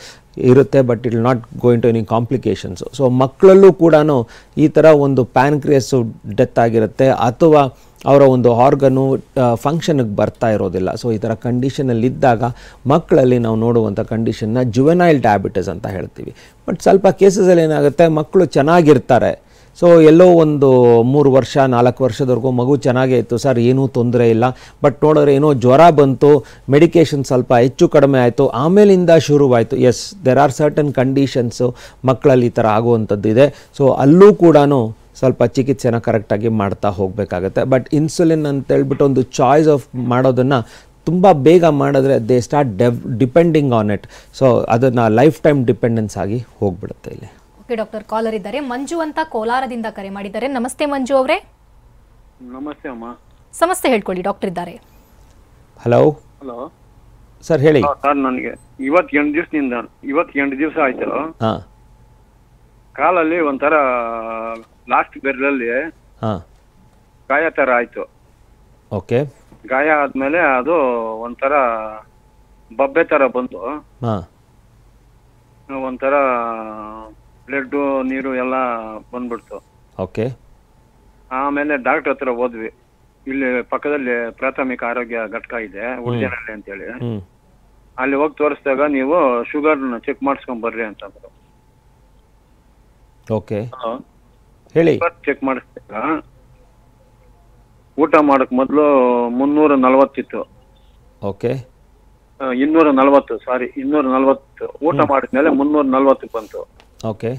ಇರುತ್ತೆ but it not going to any complications so ಮಕ್ಕಳಲ್ಲೂ ಕೂಡ ಈ ಥರ ಒಂದು ಪ್ಯಾನ್ಕ್ರಿಯಸ್ಸು ಡೆತ್ ಆಗಿರುತ್ತೆ ಅಥವಾ ಅವರ ಒಂದು ಆರ್ಗನು ಫಂಕ್ಷನ್ಗೆ ಬರ್ತಾ ಇರೋದಿಲ್ಲ ಸೊ ಈ ಥರ ಕಂಡೀಷನಲ್ಲಿದ್ದಾಗ ಮಕ್ಕಳಲ್ಲಿ ನಾವು ನೋಡುವಂಥ ಕಂಡೀಷನ್ನ ಜುವೆನೈಲ್ ಡಯಾಬಿಟಿಸ್ ಅಂತ ಹೇಳ್ತೀವಿ ಬಟ್ ಸ್ವಲ್ಪ ಕೇಸಸಲ್ಲಿ ಏನಾಗುತ್ತೆ ಮಕ್ಕಳು ಚೆನ್ನಾಗಿರ್ತಾರೆ ಸೊ ಎಲ್ಲೋ ಒಂದು ಮೂರು ವರ್ಷ ನಾಲ್ಕು ವರ್ಷದವರೆಗೂ ಮಗು ಚೆನ್ನಾಗೇ ಇತ್ತು ಸರ್ ಏನೂ ತೊಂದರೆ ಇಲ್ಲ ಬಟ್ ನೋಡಿದ್ರೆ ಏನೋ ಜ್ವರ ಬಂತು ಮೆಡಿಕೇಷನ್ ಸ್ವಲ್ಪ ಹೆಚ್ಚು ಕಡಿಮೆ ಆಯಿತು ಆಮೇಲಿಂದ ಶುರುವಾಯಿತು as there are certain conditions ಮಕ್ಕಳಲ್ಲಿ ಈ ಥರ ಆಗುವಂಥದ್ದು ಇದೆ ಸೊ ಅಲ್ಲೂ ಕೂಡ ಸ್ವಲ್ಪ ಚಿಕಿತ್ಸೆನ ಕರೆಕ್ಟಾಗಿ ಮಾಡ್ತಾ ಹೋಗಬೇಕಾಗತ್ತೆ ಬಟ್ ಇನ್ಸುಲಿನ್ ಅಂತ ಹೇಳ್ಬಿಟ್ಟು ಒಂದು ಚಾಯ್ಸ್ ಆಫ್ ಮಾಡೋದನ್ನು ತುಂಬ ಬೇಗ ಮಾಡಿದ್ರೆ ದೇ ಸ್ಟಾರ್ಟ್ ಡೆವ್ ಡಿಪೆಂಡಿಂಗ್ ಆನ್ ಇಟ್ ಸೊ ಅದನ್ನು ಲೈಫ್ ಟೈಮ್ ಡಿಪೆಂಡೆನ್ಸ್ ಆಗಿ ಹೋಗ್ಬಿಡುತ್ತೆ ಇಲ್ಲಿ ಓಕೆ ಡಾಕ್ಟರ್ ಕಾಲರ್ ಇದ್ದಾರೆ ಮಂಜು ಅಂತ ಕೋಲಾರದಿಂದ ಕರೆ ಮಾಡಿದ್ದಾರೆ ನಮಸ್ತೆ ಮಂಜು ಅವರೇ ನಮಸ್ತೆ ಅಮ್ಮ ಸಮಸ್ಯೆ ಹೇಳ್ಕೊಳ್ಳಿ ಡಾಕ್ಟರ್ ಇದ್ದಾರೆ ಹಲೋ ಹಲೋ ಸರ್ ಹೇಳಿ ಸರ್ ನನಗೆ ಇವತ್ತು ಎಂಟು ದಿವಸದಿಂದ ಇವತ್ತು ಎಂಟು ದಿವಸ ಆಯ್ತು ಕಾಲಲ್ಲಿ ಒಂಥರ ಲಾಸ್ಟ್ ಬೆರಳಲ್ಲಿ ಗಾಯ ತರ ಆಯ್ತು ಓಕೆ ಗಾಯ ಆದ್ಮೇಲೆ ಅದು ಒಂಥರ ಬಬ್ಬೆ ತರ ಬಂತು ಒಂಥರ ಬ್ಲಡ್ ನೀರು ಎಲ್ಲ ಬಂದ್ಬಿಡ್ತು ಓಕೆ ಆಮೇಲೆ ಡಾಕ್ಟರ್ ಹತ್ರ ಹೋದ್ವಿ ಇಲ್ಲಿ ಪಕ್ಕದಲ್ಲಿ ಪ್ರಾಥಮಿಕ ಆರೋಗ್ಯ ಘಟಕ ಇದೆ ಅಂತ ಅಂತೇಳಿ ಅಲ್ಲಿ ಹೋಗಿ ತೋರಿಸಿದಾಗ ನೀವು ಶುಗರ್ನ ಚೆಕ್ ಮಾಡಿಸ್ಕೊಂಡ್ ಬರ್ರಿ ಅಂತಂದ್ರು ಓಕೆ ಹೇಳಿ ಚೆಕ್ ಮಾಡಿಸ್ತೀರ ಊಟ ಮಾಡಕ್ ಮೊದಲು ಮುನ್ನೂರ ನಲವತ್ತಿತ್ತು ಓಕೆ ಇನ್ನೂರ ನಲವತ್ತು ಸಾರಿ ಇನ್ನೂರ ನಲವತ್ತು ಊಟ ಮಾಡಿದ್ಮೇಲೆ ಮುನ್ನೂರ ನಲವತ್ತು ಬಂತು ಓಕೆ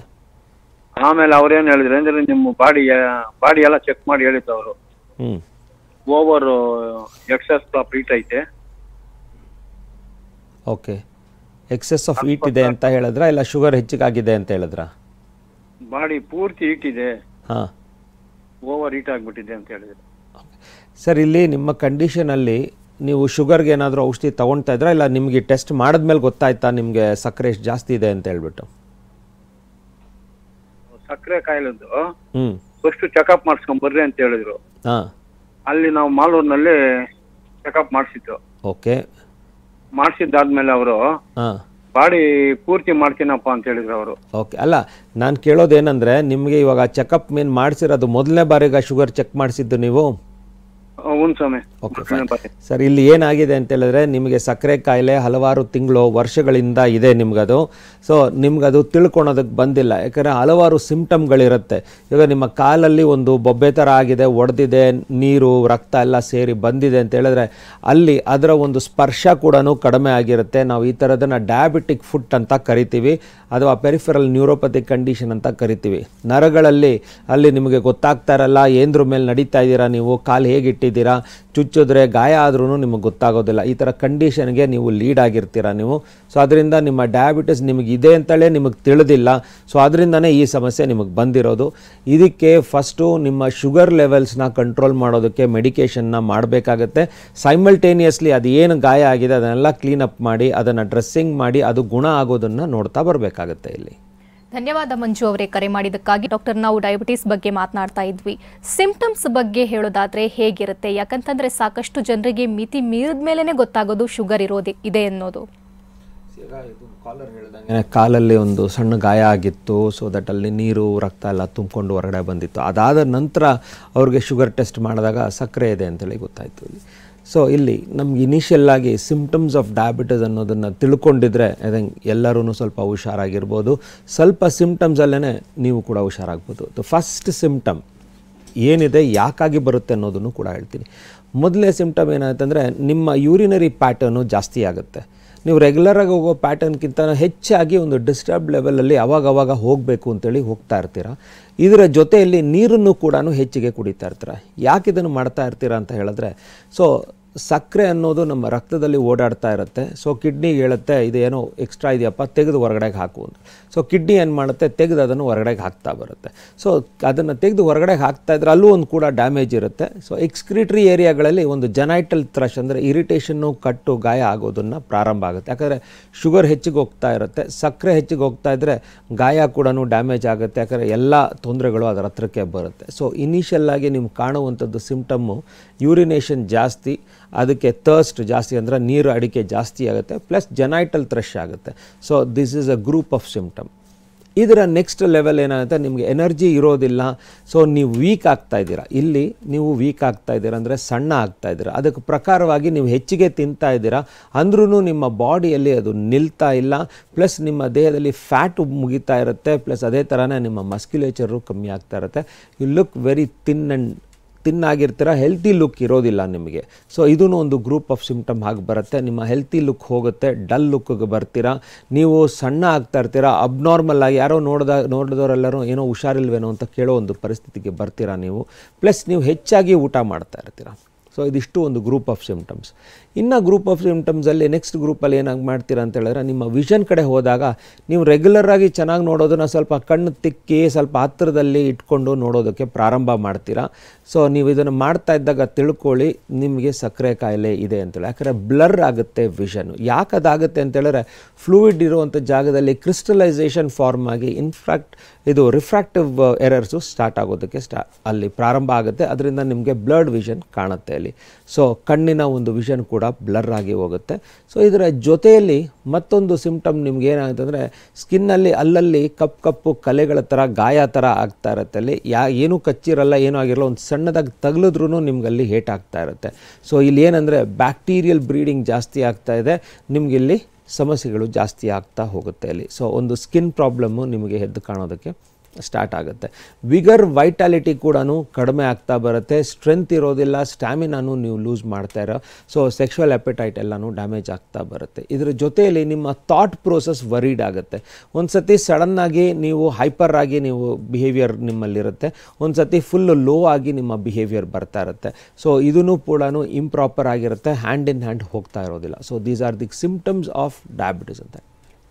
ಆಮೇಲೆ ಅವ್ರೇನು ಹೇಳಿದ್ರು ಅಂದ್ರೆ ನಿಮ್ಮ ಬಾಡಿ ಬಾಡಿ ಎಲ್ಲ ಚೆಕ್ ಮಾಡಿ ಹೇಳಿದ್ದು ಅವರು ಓವರ್ ಎಕ್ಸಸ್ ಆಫ್ ಈಟ್ ಐತೆ ಓಕೆ ಎಕ್ಸೆಸ್ ಆಫ್ ಈಟ್ ಇದೆ ಅಂತ ಹೇಳಿದ್ರ ಇಲ್ಲ ಶುಗರ್ ಹೆಚ್ಚಿಗೆ ಅಂತ ಹೇಳಿದ್ರಾ ಬಾಡಿ ಪೂರ್ತಿ ಇಟ್ಟಿದೆ ಹಾಂ ಓವರ್ ಹೀಟ್ ಆಗಿಬಿಟ್ಟಿದೆ ಅಂತ ಹೇಳಿದ್ರು ಸರ್ ಇಲ್ಲಿ ನಿಮ್ಮ ಕಂಡೀಷನಲ್ಲಿ ನೀವು ಶುಗರ್ಗೆ ಏನಾದರೂ ಔಷಧಿ ತೊಗೊಳ್ತಾ ಇದ್ರಾ ಇಲ್ಲ ನಿಮಗೆ ಟೆಸ್ಟ್ ಮಾಡಿದ್ಮೇಲೆ ಗೊತ್ತಾಯ್ತಾ ನಿಮಗೆ ಸಕ್ಕರೆ ಎಷ್ಟು ಜಾಸ್ತಿ ಇದೆ ಅಂತ ಹೇಳ್ಬಿಟ್ಟು ಸಕ್ಕರೆ ಕಾಯಿಲೆದ್ದು ಫಸ್ಟ್ ಚೆಕಪ್ ಮಾಡಿಸ್ಕೊಂಡ್ ಬರ್ರಿ ಅಂತ ಹೇಳಿದ್ರು ಅಲ್ಲಿ ನಾವು ಮಾಲೂರ್ನಲ್ಲಿ ಚೆಕಪ್ ಮಾಡಿಸಿದ್ದು ಓಕೆ ಮಾಡಿಸಿದ್ದಾದ್ಮೇಲೆ ಅವರು ಬಾಡಿ ಪೂರ್ತಿ ಮಾಡ್ತೀನಪ್ಪ ಅಂತ ಹೇಳಿದ್ರು ಅವರು ಓಕೆ ಅಲ್ಲ ನಾನು ಕೇಳೋದೇನಂದ್ರೆ ನಿಮಗೆ ಇವಾಗ ಚೆಕಪ್ ಮೇನ್ ಮಾಡಿಸಿರೋದು ಮೊದಲನೇ ಬಾರಿಗೆ ಶುಗರ್ ಚೆಕ್ ಮಾಡಿಸಿದ್ದು ನೀವು ಓಕೆ ಸರ್ ಇಲ್ಲಿ ಏನಾಗಿದೆ ಅಂತ ಹೇಳಿದ್ರೆ ನಿಮಗೆ ಸಕ್ಕರೆ ಕಾಯಿಲೆ ಹಲವಾರು ತಿಂಗಳು ವರ್ಷಗಳಿಂದ ಇದೆ ನಿಮ್ಗದು ಸೊ ನಿಮ್ಗದು ತಿಳ್ಕೊಳೋದಕ್ಕೆ ಬಂದಿಲ್ಲ ಯಾಕಂದ್ರೆ ಹಲವಾರು ಸಿಂಪ್ಟಮ್ಗಳಿರುತ್ತೆ ಇವಾಗ ನಿಮ್ಮ ಕಾಲಲ್ಲಿ ಒಂದು ಬೊಬ್ಬೆ ಥರ ಆಗಿದೆ ಒಡೆದಿದೆ ನೀರು ರಕ್ತ ಎಲ್ಲ ಸೇರಿ ಬಂದಿದೆ ಅಂತ ಹೇಳಿದ್ರೆ ಅಲ್ಲಿ ಅದರ ಒಂದು ಸ್ಪರ್ಶ ಕೂಡ ಕಡಿಮೆ ಆಗಿರುತ್ತೆ ನಾವು ಈ ಥರದನ್ನು ಡಯಾಬಿಟಿಕ್ ಫುಟ್ ಅಂತ ಕರಿತೀವಿ ಅಥವಾ ಪೆರಿಫೆರಲ್ ನ್ಯೂರೋಪತಿ ಕಂಡೀಷನ್ ಅಂತ ಕರಿತೀವಿ ನರಗಳಲ್ಲಿ ಅಲ್ಲಿ ನಿಮಗೆ ಗೊತ್ತಾಗ್ತಾ ಇರಲ್ಲ ಏನರ ಮೇಲೆ ನಡೀತಾ ಇದ್ದೀರಾ ನೀವು ಕಾಲು ಹೇಗಿಟ್ಟಿ ಇದ್ದೀರಾ ಚುಚ್ಚಿದ್ರೆ ಗಾಯ ಆದ್ರೂ ನಿಮಗೆ ಗೊತ್ತಾಗೋದಿಲ್ಲ ಈ ಥರ ಕಂಡೀಷನ್ಗೆ ನೀವು ಲೀಡ್ ಆಗಿರ್ತೀರ ನೀವು ಸೊ ಅದರಿಂದ ನಿಮ್ಮ ಡಯಾಬಿಟಿಸ್ ನಿಮಗೆ ಇದೆ ಅಂತಲೇ ನಿಮಗೆ ತಿಳಿದಿಲ್ಲ ಸೊ ಅದರಿಂದನೇ ಈ ಸಮಸ್ಯೆ ನಿಮಗೆ ಬಂದಿರೋದು ಇದಕ್ಕೆ ಫಸ್ಟು ನಿಮ್ಮ ಶುಗರ್ ಲೆವೆಲ್ಸ್ನ ಕಂಟ್ರೋಲ್ ಮಾಡೋದಕ್ಕೆ ಮೆಡಿಕೇಷನ್ನ ಮಾಡಬೇಕಾಗತ್ತೆ ಸೈಮಲ್ಟೇನಿಯಸ್ಲಿ ಅದು ಏನು ಗಾಯ ಆಗಿದೆ ಅದನ್ನೆಲ್ಲ ಕ್ಲೀನ್ ಅಪ್ ಮಾಡಿ ಅದನ್ನು ಡ್ರೆಸ್ಸಿಂಗ್ ಮಾಡಿ ಅದು ಗುಣ ಆಗೋದನ್ನು ನೋಡ್ತಾ ಬರಬೇಕಾಗತ್ತೆ ಇಲ್ಲಿ ಧನ್ಯವಾದ ಮಂಜು ಅವರೇ ಕರೆ ಮಾಡಿದ್ದಕ್ಕಾಗಿ ಡಾಕ್ಟರ್ ನಾವು ಡಯಾಬಿಟಿಸ್ ಬಗ್ಗೆ ಮಾತನಾಡ್ತಾ ಇದ್ವಿ ಸಿಂಪ್ಟಮ್ಸ್ ಬಗ್ಗೆ ಹೇಳೋದಾದ್ರೆ ಹೇಗಿರುತ್ತೆ ಯಾಕಂತಂದ್ರೆ ಸಾಕಷ್ಟು ಜನರಿಗೆ ಮಿತಿ ಮೀರಿದ ಮೇಲೆನೆ ಗೊತ್ತಾಗೋದು ಶುಗರ್ ಇರೋದು ಇದೆ ಅನ್ನೋದು ಕಾಲಲ್ಲಿ ಒಂದು ಸಣ್ಣ ಗಾಯ ಆಗಿತ್ತು ಸೊ ದಟ್ ಅಲ್ಲಿ ನೀರು ರಕ್ತ ಎಲ್ಲ ತುಂಬಿಕೊಂಡು ಹೊರಗಡೆ ಬಂದಿತ್ತು ಅದಾದ ನಂತರ ಅವ್ರಿಗೆ ಶುಗರ್ ಟೆಸ್ಟ್ ಮಾಡಿದಾಗ ಸಕ್ಕರೆ ಇದೆ ಅಂತೇಳಿ ಗೊತ್ತಾಯಿತು ಸೊ ಇಲ್ಲಿ ನಮ್ಗೆ ಇನಿಷಿಯಲ್ ಆಗಿ ಆಫ್ ಡಯಾಬಿಟಿಸ್ ಅನ್ನೋದನ್ನು ತಿಳ್ಕೊಂಡಿದ್ರೆ ಐ ಥಿಂಕ್ ಎಲ್ಲರೂ ಸ್ವಲ್ಪ ಹುಷಾರಾಗಿರ್ಬೋದು ಸ್ವಲ್ಪ ಸಿಮ್ಟಮ್ಸಲ್ಲೇ ನೀವು ಕೂಡ ಹುಷಾರಾಗ್ಬೋದು ಫಸ್ಟ್ ಸಿಮ್ಟಮ್ ಏನಿದೆ ಯಾಕಾಗಿ ಬರುತ್ತೆ ಅನ್ನೋದನ್ನು ಕೂಡ ಹೇಳ್ತೀನಿ ಮೊದಲೇ ಸಿಂಪ್ಟಮ್ ಏನಾಯ್ತಂದರೆ ನಿಮ್ಮ ಯೂರಿನರಿ ಪ್ಯಾಟರ್ನು ಜಾಸ್ತಿ ಆಗುತ್ತೆ ನೀವು ರೆಗ್ಯುಲರಾಗಿ ಹೋಗೋ ಪ್ಯಾಟರ್ನ್ಗಿಂತ ಹೆಚ್ಚಾಗಿ ಒಂದು ಡಿಸ್ಟರ್ಬ್ ಲೆವೆಲಲ್ಲಿ ಅವಾಗವಾಗ ಹೋಗಬೇಕು ಅಂತೇಳಿ ಹೋಗ್ತಾ ಇರ್ತೀರ ಇದರ ಜೊತೆಯಲ್ಲಿ ನೀರನ್ನು ಕೂಡ ಹೆಚ್ಚಿಗೆ ಕುಡಿತಾ ಇರ್ತೀರ ಯಾಕೆ ಇದನ್ನು ಮಾಡ್ತಾ ಇರ್ತೀರಾ ಅಂತ ಹೇಳಿದ್ರೆ ಸೊ ಸಕ್ಕರೆ ಅನ್ನೋದು ನಮ್ಮ ರಕ್ತದಲ್ಲಿ ಓಡಾಡ್ತಾ ಇರುತ್ತೆ ಸೊ ಕಿಡ್ನಿಗೆ ಹೇಳುತ್ತೆ ಇದೇನೋ ಎಕ್ಸ್ಟ್ರಾ ಇದೆಯಪ್ಪ ತೆಗೆದು ಹೊರಗಡೆಗೆ ಹಾಕು ಅಂತ ಸೊ ಕಿಡ್ನಿ ಏನು ಮಾಡುತ್ತೆ ತೆಗೆದು ಅದನ್ನು ಹೊರಗಡೆಗೆ ಹಾಕ್ತಾ ಬರುತ್ತೆ ಸೊ ಅದನ್ನು ತೆಗೆದು ಹೊರಗಡೆಗೆ ಹಾಕ್ತಾ ಇದ್ರೆ ಅಲ್ಲೂ ಒಂದು ಕೂಡ ಡ್ಯಾಮೇಜ್ ಇರುತ್ತೆ ಸೊ ಎಕ್ಸ್ಕ್ರಿಟ್ರಿ ಏರಿಯಾಗಳಲ್ಲಿ ಒಂದು ಜನೈಟಲ್ ಥ್ರಶ್ ಅಂದರೆ ಇರಿಟೇಷನ್ನು ಕಟ್ಟು ಗಾಯ ಆಗೋದನ್ನು ಪ್ರಾರಂಭ ಆಗುತ್ತೆ ಯಾಕಂದರೆ ಶುಗರ್ ಹೆಚ್ಚಿಗೆ ಹೋಗ್ತಾ ಇರುತ್ತೆ ಸಕ್ಕರೆ ಹೆಚ್ಚಿಗೆ ಹೋಗ್ತಾ ಇದ್ದರೆ ಗಾಯ ಕೂಡ ಡ್ಯಾಮೇಜ್ ಆಗುತ್ತೆ ಯಾಕಂದರೆ ಎಲ್ಲ ತೊಂದರೆಗಳು ಅದರ ಹತ್ರಕ್ಕೆ ಬರುತ್ತೆ ಸೊ ಇನಿಷಿಯಲ್ ಆಗಿ ನಿಮ್ಗೆ ಕಾಣುವಂಥದ್ದು ಸಿಂಪ್ಟಮ್ಮು ಯೂರಿನೇಷನ್ ಜಾಸ್ತಿ ಅದಕ್ಕೆ ತರ್ಸ್ಟ್ ಜಾಸ್ತಿ ಅಂದರೆ ನೀರು ಅಡಿಕೆ ಜಾಸ್ತಿ ಆಗುತ್ತೆ ಪ್ಲಸ್ ಜನೈಟಲ್ ಥ್ರೆಶ್ ಆಗುತ್ತೆ so this is a group of symptom ಇದರ ನೆಕ್ಸ್ಟ್ ಲೆವೆಲ್ ಏನಾಗುತ್ತೆ ನಿಮಗೆ ಎನರ್ಜಿ ಇರೋದಿಲ್ಲ ಸೊ ನೀವು ವೀಕ್ ಆಗ್ತಾ ಇದ್ದೀರಾ ಇಲ್ಲಿ ನೀವು ವೀಕ್ ಆಗ್ತಾ ಇದ್ದೀರಾ ಅಂದರೆ ಸಣ್ಣ ಆಗ್ತಾ ಇದ್ದೀರಾ ಅದಕ್ಕೆ ಪ್ರಕಾರವಾಗಿ ನೀವು ಹೆಚ್ಚಿಗೆ ತಿಂತಾ ಇದ್ದೀರಾ ಅಂದ್ರೂ ನಿಮ್ಮ ಬಾಡಿಯಲ್ಲಿ ಅದು ನಿಲ್ತಾ ಇಲ್ಲ ಪ್ಲಸ್ ನಿಮ್ಮ ದೇಹದಲ್ಲಿ ಫ್ಯಾಟ್ ಮುಗಿತಾ ಇರುತ್ತೆ ಪ್ಲಸ್ ಅದೇ ಥರನೇ ನಿಮ್ಮ ಮಸ್ಕ್ಯುಲೇಚರು ಕಮ್ಮಿ ಆಗ್ತಾ ಇರುತ್ತೆ you look very thin and ತಿನ್ನಾಗಿರ್ತೀರ ಹೆಲ್ತಿ ಲುಕ್ ಇರೋದಿಲ್ಲ ನಿಮಗೆ ಸೊ ಇದೂ ಒಂದು ಗ್ರೂಪ್ ಆಫ್ ಸಿಮ್ಟಮ್ ಆಗಿ ಬರುತ್ತೆ ನಿಮ್ಮ ಹೆಲ್ತಿ ಲುಕ್ ಹೋಗುತ್ತೆ ಡಲ್ ಲುಕ್ಗೆ ಬರ್ತೀರಾ ನೀವು ಸಣ್ಣ ಆಗ್ತಾ ಇರ್ತೀರಾ ಅಬ್ನಾರ್ಮಲ್ ಆಗಿ ಯಾರೋ ನೋಡಿದ ನೋಡಿದವರೆಲ್ಲರೂ ಏನೋ ಹುಷಾರಿಲ್ವೇನೋ ಅಂತ ಕೇಳೋ ಒಂದು ಪರಿಸ್ಥಿತಿಗೆ ಬರ್ತೀರಾ ನೀವು ಪ್ಲಸ್ ನೀವು ಹೆಚ್ಚಾಗಿ ಊಟ ಮಾಡ್ತಾ ಇರ್ತೀರಾ ಸೊ ಇದಿಷ್ಟು ಒಂದು ಗ್ರೂಪ್ ಆಫ್ ಸಿಮ್ಟಮ್ಸ್ ಇನ್ನು ಗ್ರೂಪ್ ಆಫ್ ಸಿಮ್ಟಮ್ಸಲ್ಲಿ ನೆಕ್ಸ್ಟ್ ಗ್ರೂಪಲ್ಲಿ ಏನಾಗಿ ಮಾಡ್ತೀರಾ ಅಂತ ಹೇಳಿದ್ರೆ ನಿಮ್ಮ ವಿಷನ್ ಕಡೆ ಹೋದಾಗ ನೀವು ರೆಗ್ಯುಲರಾಗಿ ಚೆನ್ನಾಗಿ ನೋಡೋದನ್ನು ಸ್ವಲ್ಪ ಕಣ್ಣು ತಿಕ್ಕಿ ಸ್ವಲ್ಪ ಹತ್ತಿರದಲ್ಲಿ ಇಟ್ಕೊಂಡು ನೋಡೋದಕ್ಕೆ ಪ್ರಾರಂಭ ಮಾಡ್ತೀರಾ ಸೊ ನೀವು ಇದನ್ನು ಮಾಡ್ತಾ ಇದ್ದಾಗ ತಿಳ್ಕೊಳ್ಳಿ ನಿಮಗೆ ಸಕ್ಕರೆ ಕಾಯಿಲೆ ಇದೆ ಅಂತೇಳಿ ಯಾಕಂದರೆ ಬ್ಲರ್ ಆಗುತ್ತೆ ವಿಷನ್ ಯಾಕದಾಗುತ್ತೆ ಅಂತೇಳಿದ್ರೆ ಫ್ಲೂಯಿಡ್ ಇರುವಂಥ ಜಾಗದಲ್ಲಿ ಕ್ರಿಸ್ಟಲೈಸೇಷನ್ ಫಾರ್ಮ್ ಆಗಿ ಇನ್ಫ್ಯಾಕ್ಟ್ ಇದು ರಿಫ್ರಾಕ್ಟಿವ್ ಎರರ್ಸು ಸ್ಟಾರ್ಟ್ ಆಗೋದಕ್ಕೆ ಸ್ಟಾ ಅಲ್ಲಿ ಪ್ರಾರಂಭ ಆಗುತ್ತೆ ಅದರಿಂದ ನಿಮಗೆ ಬ್ಲರ್ಡ್ ವಿಷನ್ ಕಾಣುತ್ತೆ ಅಲ್ಲಿ ಸೊ ಕಣ್ಣಿನ ಒಂದು ವಿಷನ್ ಕೂಡ ಬ್ಲರ್ ಆಗಿ ಹೋಗುತ್ತೆ ಸೊ ಇದರ ಜೊತೆಯಲ್ಲಿ ಮತ್ತೊಂದು ಸಿಂಪ್ಟಮ್ ನಿಮ್ಗೆ ಏನಾಗುತ್ತೆ ಅಂದರೆ ಸ್ಕಿನ್ನಲ್ಲಿ ಅಲ್ಲಲ್ಲಿ ಕಪ್ಪು ಕಪ್ಪು ಕಲೆಗಳ ಥರ ಗಾಯ ಥರ ಆಗ್ತಾ ಇರುತ್ತೆ ಅಲ್ಲಿ ಯಾ ಏನೂ ಕಚ್ಚಿರಲ್ಲ ಏನೂ ಆಗಿರಲ್ಲ ಒಂದು ಸಣ್ಣದಾಗಿ ತಗಲಿದ್ರೂ ಅಲ್ಲಿ ಹೇಟ್ ಆಗ್ತಾ ಇರುತ್ತೆ ಸೊ ಇಲ್ಲಿ ಏನಂದರೆ ಬ್ಯಾಕ್ಟೀರಿಯಲ್ ಬ್ರೀಡಿಂಗ್ ಜಾಸ್ತಿ ಆಗ್ತಾ ಇದೆ ನಿಮಗಿಲ್ಲಿ ಸಮಸ್ಯೆಗಳು ಜಾಸ್ತಿ ಆಗ್ತಾ ಹೋಗುತ್ತೆ ಅಲ್ಲಿ ಸೊ ಒಂದು ಸ್ಕಿನ್ ಪ್ರಾಬ್ಲಮ್ಮು ನಿಮಗೆ ಎದ್ದು ಕಾಣೋದಕ್ಕೆ ಸ್ಟಾರ್ಟ್ ಆಗುತ್ತೆ ವಿಗರ್ ವೈಟಾಲಿಟಿ ಕೂಡ ಕಡಿಮೆ ಆಗ್ತಾ ಬರುತ್ತೆ ಸ್ಟ್ರೆಂತ್ ಇರೋದಿಲ್ಲ ಸ್ಟ್ಯಾಮಿನಾನು ನೀವು ಲೂಸ್ ಮಾಡ್ತಾ ಇರೋ ಸೊ ಸೆಕ್ಷುವಲ್ ಅಪೆಟೈಟ್ ಎಲ್ಲನೂ ಡ್ಯಾಮೇಜ್ ಆಗ್ತಾ ಬರುತ್ತೆ ಇದರ ಜೊತೆಯಲ್ಲಿ ನಿಮ್ಮ ಥಾಟ್ ಪ್ರೋಸೆಸ್ ವರೀಡ್ ಆಗುತ್ತೆ ಒಂದು ಸತಿ ಸಡನ್ನಾಗಿ ನೀವು ಹೈಪರ್ ಆಗಿ ನೀವು ಬಿಹೇವಿಯರ್ ನಿಮ್ಮಲ್ಲಿರುತ್ತೆ ಒಂದು ಸತಿ ಫುಲ್ ಲೋ ಆಗಿ ನಿಮ್ಮ ಬಿಹೇವಿಯರ್ ಬರ್ತಾ ಇರುತ್ತೆ ಸೊ ಇದನ್ನು ಕೂಡ ಇಂಪ್ರಾಪರ್ ಆಗಿರುತ್ತೆ ಹ್ಯಾಂಡ್ ಇನ್ ಹ್ಯಾಂಡ್ ಹೋಗ್ತಾ ಇರೋದಿಲ್ಲ so these are the symptoms of diabetes ಅಂತ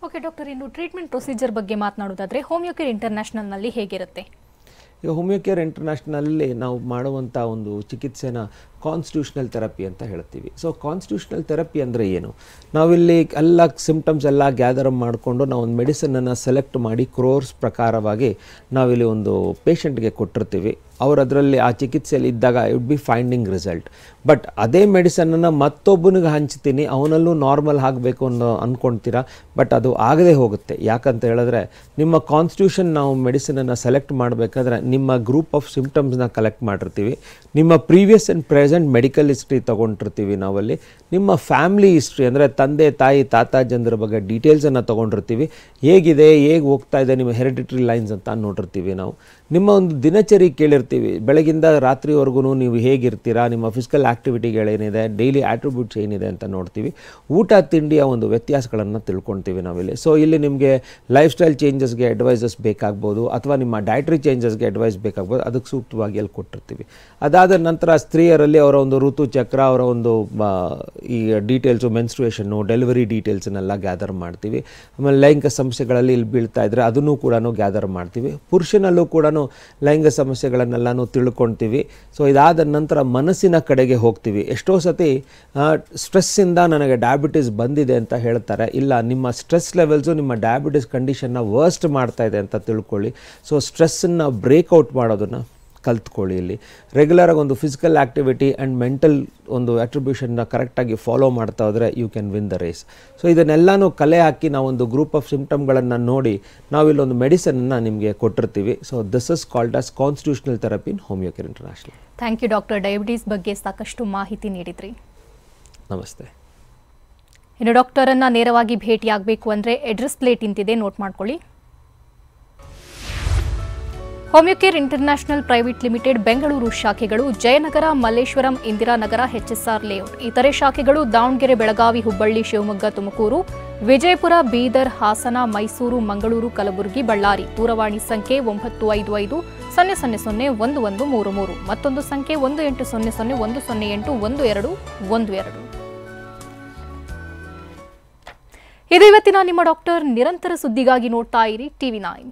ಓಕೆ ಡಾಕ್ಟರ್ ಇನ್ನು ಟ್ರೀಟ್ಮೆಂಟ್ ಪ್ರೊಸೀಜರ್ ಬಗ್ಗೆ ಮಾತನಾಡೋದಾದರೆ ಹೋಮಿಯೋಕೇರ್ ಇಂಟರ್ನ್ಯಾಷನಲ್ನಲ್ಲಿ ಹೇಗಿರುತ್ತೆ ಈಗ ಹೋಮಿಯೋಕೇರ್ ಇಂಟರ್ನ್ಯಾಷನಲ್ಲಿ ನಾವು ಮಾಡುವಂಥ ಒಂದು ಚಿಕಿತ್ಸೆನ ಕಾನ್ಸ್ಟಿಟ್ಯೂಷನಲ್ ಥೆರಪಿ ಅಂತ ಹೇಳ್ತೀವಿ ಸೊ ಕಾನ್ಸ್ಟಿಟ್ಯೂಷನಲ್ ಥೆರಪಿ ಅಂದರೆ ಏನು ನಾವಿಲ್ಲಿ ಎಲ್ಲ ಸಿಂಪ್ಟಮ್ಸ್ ಎಲ್ಲ ಗ್ಯಾದರ್ ಮಾಡಿಕೊಂಡು ನಾವು ಒಂದು ಮೆಡಿಸನನ್ನು ಸೆಲೆಕ್ಟ್ ಮಾಡಿ ಕ್ರೋರ್ಸ್ ಪ್ರಕಾರವಾಗಿ ನಾವಿಲ್ಲಿ ಒಂದು ಪೇಷಂಟ್ಗೆ ಕೊಟ್ಟಿರ್ತೀವಿ ಅವರು ಅದರಲ್ಲಿ ಆ ಚಿಕಿತ್ಸೆಯಲ್ಲಿ ಇದ್ದಾಗ it be finding result but ಅದೇ ಮೆಡಿಸನನ್ನು ಮತ್ತೊಬ್ಬನಿಗೆ ಹಂಚ್ತೀನಿ ಅವನಲ್ಲೂ ನಾರ್ಮಲ್ ಆಗಬೇಕು ಅನ್ನೋ ಅಂದ್ಕೊಳ್ತೀರಾ ಬಟ್ ಅದು ಆಗದೆ ಹೋಗುತ್ತೆ ಯಾಕಂತ ಹೇಳಿದ್ರೆ ನಿಮ್ಮ ಕಾನ್ಸ್ಟಿಟ್ಯೂಷನ್ ನಾವು ಮೆಡಿಸನನ್ನು ಸೆಲೆಕ್ಟ್ ಮಾಡಬೇಕಾದ್ರೆ ನಿಮ್ಮ ಗ್ರೂಪ್ ಆಫ್ ಸಿಂಪ್ಟಮ್ಸ್ನ ಕಲೆಕ್ಟ್ ಮಾಡಿರ್ತೀವಿ ನಿಮ್ಮ previous and present medical history ತೊಗೊಂಡಿರ್ತೀವಿ ನಾವಲ್ಲಿ ನಿಮ್ಮ ಫ್ಯಾಮ್ಲಿ ಹಿಸ್ಟ್ರಿ ಅಂದರೆ ತಂದೆ ತಾಯಿ ತಾತ ಜನರ ಬಗ್ಗೆ ಡೀಟೇಲ್ಸನ್ನು ತೊಗೊಂಡಿರ್ತೀವಿ ಹೇಗಿದೆ ಹೇಗೆ ಹೋಗ್ತಾ ಇದೆ ನಿಮ್ಮ ಹೆರಿಡಿಟ್ರಿ ಲೈನ್ಸ್ ಅಂತ ನೋಡಿರ್ತೀವಿ ನಾವು ನಿಮ್ಮ ಒಂದು ದಿನಚರಿ ಕೇಳಿರ್ತೀವಿ ಬೆಳಗಿಂದ ರಾತ್ರಿವರೆಗೂ ನೀವು ಹೇಗಿರ್ತೀರಾ ನಿಮ್ಮ ಫಿಸಿಕಲ್ ಆ್ಯಕ್ಟಿವಿಟಿಗಳೇನಿದೆ ಡೈಲಿ ಆಟ್ರಿಬ್ಯೂಟ್ಸ್ ಏನಿದೆ ಅಂತ ನೋಡ್ತೀವಿ ಊಟ ತಿಂಡಿಯ ಒಂದು ವ್ಯತ್ಯಾಸಗಳನ್ನು ತಿಳ್ಕೊಳ್ತೀವಿ ನಾವಿಲ್ಲಿ ಸೊ ಇಲ್ಲಿ ನಿಮಗೆ ಲೈಫ್ ಸ್ಟೈಲ್ ಚೇಂಜಸ್ಗೆ ಅಡ್ವೈಸಸ್ ಬೇಕಾಗ್ಬೋದು ಅಥವಾ ನಿಮ್ಮ ಡಯಟ್ರಿ ಚೇಂಜಸ್ಗೆ ಅಡ್ವೈಸ್ ಬೇಕಾಗ್ಬೋದು ಅದಕ್ಕೆ ಸೂಕ್ತವಾಗಿ ಅಲ್ಲಿ ಕೊಟ್ಟಿರ್ತೀವಿ ಅದಾದ ನಂತರ ಸ್ತ್ರೀಯರಲ್ಲಿ ಅವರ ಒಂದು ಋತು ಚಕ್ರ ಅವರ ಒಂದು ಈ ಡೀಟೇಲ್ಸು ಮೆನ್ಸ್ಟ್ರುಯೇಷನ್ನು ಡೆಲಿವರಿ ಡೀಟೇಲ್ಸ್ನೆಲ್ಲ ಗ್ಯಾದರ್ ಮಾಡ್ತೀವಿ ಆಮೇಲೆ ಲೈಂಗಿಕ ಸಮಸ್ಯೆಗಳಲ್ಲಿ ಇಲ್ಲಿ ಬೀಳ್ತಾ ಇದ್ದರೆ ಅದನ್ನು ಕೂಡ ಗ್ಯಾದರ್ ಮಾಡ್ತೀವಿ ಪುರುಷನಲ್ಲೂ ಕೂಡ ಲೈಂಗ ಲೈಂಗಿಕ ಸಮಸ್ಯೆಗಳನ್ನೆಲ್ಲನೂ ತಿಳ್ಕೊಳ್ತೀವಿ ಸೊ ಇದಾದ ನಂತರ ಮನಸ್ಸಿನ ಕಡೆಗೆ ಹೋಗ್ತೀವಿ ಎಷ್ಟೋ ಸತಿ ಸ್ಟ್ರೆಸ್ಸಿಂದ ನನಗೆ ಡಯಾಬಿಟೀಸ್ ಬಂದಿದೆ ಅಂತ ಹೇಳ್ತಾರೆ ಇಲ್ಲ ನಿಮ್ಮ ಸ್ಟ್ರೆಸ್ ಲೆವೆಲ್ಸು ನಿಮ್ಮ ಡಯಾಬಿಟೀಸ್ ಕಂಡೀಷನ್ನ ವರ್ಸ್ಟ್ ಮಾಡ್ತಾ ಇದೆ ಅಂತ ತಿಳ್ಕೊಳ್ಳಿ ಸೊ ಸ್ಟ್ರೆಸ್ಸನ್ನು ಬ್ರೇಕ್ಔಟ್ ಮಾಡೋದನ್ನು ಕಲ್ತ್ಕೊಳ್ಳಿ ಇಲ್ಲಿ ರೆಗ್ಯುಲರಾಗಿ ಒಂದು ಫಿಸಿಕಲ್ ಆ್ಯಕ್ಟಿವಿಟಿ ಆ್ಯಂಡ್ ಮೆಂಟಲ್ ಒಂದು ಅಟ್ರಿಬ್ಯೂಷನ್ನ ಕರೆಕ್ಟಾಗಿ ಫಾಲೋ ಮಾಡ್ತಾ ಹೋದರೆ you can win the race so ಇದನ್ನೆಲ್ಲಾನು ಕಲೆ ಹಾಕಿ ನಾವು ಒಂದು ಗ್ರೂಪ್ ಆಫ್ ಸಿಂಪ್ಟಮ್ಗಳನ್ನು ನೋಡಿ ನಾವಿಲ್ಲೊಂದು ಮೆಡಿಸನ್ನ ನಿಮಗೆ ಕೊಟ್ಟಿರ್ತೀವಿ so this is called as constitutional therapy in Homeocare international thank you doctor diabetes ಬಗ್ಗೆ ಸಾಕಷ್ಟು ಮಾಹಿತಿ ನೀಡಿದ್ರಿ ನಮಸ್ತೆ ಇನ್ನು ಡಾಕ್ಟರನ್ನು ನೇರವಾಗಿ ಭೇಟಿಯಾಗಬೇಕು ಅಂದರೆ ಎಡ್ರೆಸ್ ಪ್ಲೇಟ್ ಇಂತಿದೆ ನೋಟ್ ಮಾಡ್ಕೊಳ್ಳಿ Homeocare international private limited Bengaluru ಶಾಖೆಗಳು ಜಯನಗರ ಮಲ್ಲೇಶ್ವರಂ ಇಂದಿರಾನಗರ ಎಚ್ಎಸ್ಆರ್ ಲೇಔಟ್ ಇತರೆ ಶಾಖೆಗಳು ದಾವಣಗೆರೆ ಬೆಳಗಾವಿ ಹುಬ್ಬಳ್ಳಿ ಶಿವಮೊಗ್ಗ ತುಮಕೂರು ವಿಜಯಪುರ ಬೀದರ್ ಹಾಸನ ಮೈಸೂರು ಮಂಗಳೂರು ಕಲಬುರಗಿ ಬಳ್ಳಾರಿ ದೂರವಾಣಿ ಸಂಖ್ಯೆ ಒಂಬತ್ತು ಐದು ಐದು ಸೊನ್ನೆ ಸೊನ್ನೆ ಸೊನ್ನೆ ಒಂದು ಒಂದು ಮೂರು ಮೂರು ಮತ್ತೊಂದು ಸಂಖ್ಯೆ ಒಂದು ಎಂಟು ಸೊನ್ನೆ ಸೊನ್ನೆ ಒಂದು ಸೊನ್ನೆ ಎಂಟು ಒಂದು ಎರಡು ಒಂದು ಎರಡು ಇದು ಇವತ್ತಿನ ನಿಮ್ಮ ಡಾಕ್ಟರ್ ನಿರಂತರ ಸುದ್ದಿಗಾಗಿ ನೋಡ್ತಾ ಇರಿ ಟಿವಿ ನೈನ್